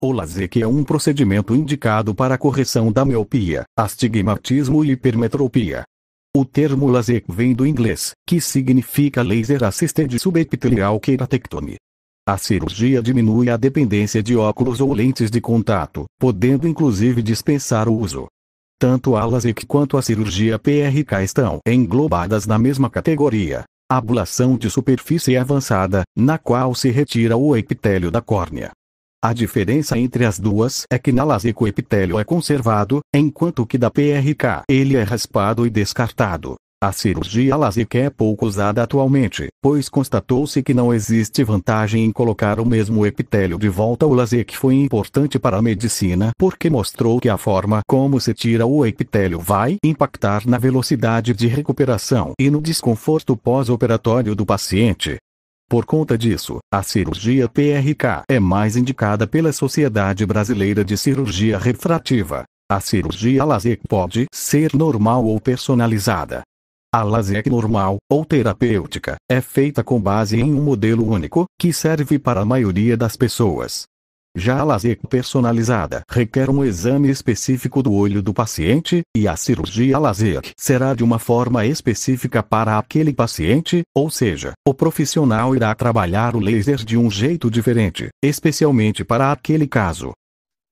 O LASIK é um procedimento indicado para a correção da miopia, astigmatismo e hipermetropia. O termo LASIK vem do inglês, que significa Laser Assisted Subepithelial Keratectomy. A cirurgia diminui a dependência de óculos ou lentes de contato, podendo inclusive dispensar o uso. Tanto a LASIK quanto a cirurgia PRK estão englobadas na mesma categoria. Ablação de superfície avançada, na qual se retira o epitélio da córnea. A diferença entre as duas é que na Laseco o epitélio é conservado, enquanto que da PRK ele é raspado e descartado. A cirurgia LASIK é pouco usada atualmente, pois constatou-se que não existe vantagem em colocar o mesmo epitélio de volta. O LASIK foi importante para a medicina porque mostrou que a forma como se tira o epitélio vai impactar na velocidade de recuperação e no desconforto pós-operatório do paciente. Por conta disso, a cirurgia PRK é mais indicada pela Sociedade Brasileira de Cirurgia Refrativa. A cirurgia LASIK pode ser normal ou personalizada. A LASIK normal, ou terapêutica, é feita com base em um modelo único, que serve para a maioria das pessoas. Já a LASIK personalizada requer um exame específico do olho do paciente, e a cirurgia LASIK será de uma forma específica para aquele paciente, ou seja, o profissional irá trabalhar o laser de um jeito diferente, especialmente para aquele caso.